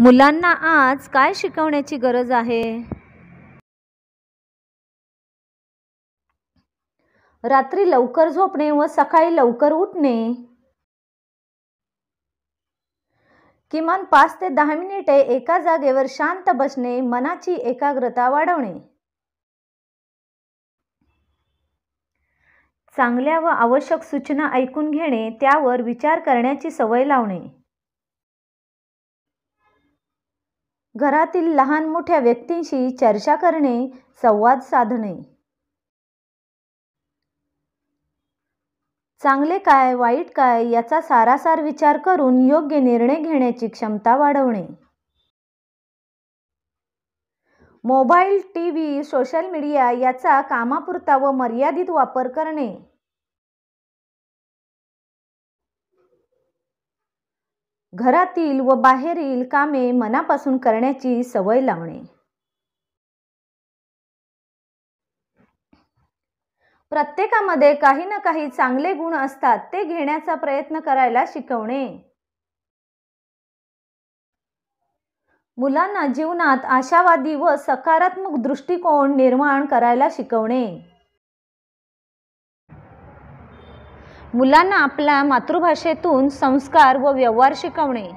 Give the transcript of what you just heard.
मुलांना आज काय शिकवण्याची गरज आहे रात्री लवकर झोपणे व सकाळी लवकर उठणे किमान पाच ते दहा मिनिटे एका जागेवर शांत बसणे मनाची एकाग्रता वाढवणे चांगल्या व आवश्यक सूचना ऐकून घेणे त्यावर विचार करण्याची सवय लावणे घरातील लहान मोठ्या व्यक्तींशी चर्चा करणे संवाद साधणे चांगले काय वाईट काय याचा सारासार विचार करून योग्य निर्णय घेण्याची क्षमता वाढवणे mobile T V social media याचा कामापुरता व मर्यादित वापर करणे घरातील व बाहेरील कामे मनापासून करण्याची सवय लावणे प्रत्येकामध्ये काही ना काही चांगले गुण असतात ते घेण्याचा प्रयत्न करायला शिकवणे मुलांना जीवनात आशावादी व सकारात्मक दृष्टिकोन निर्माण करायला शिकवणे मुलांना आपल्या मातृभाषेतून संस्कार व व्यवहार शिकवणे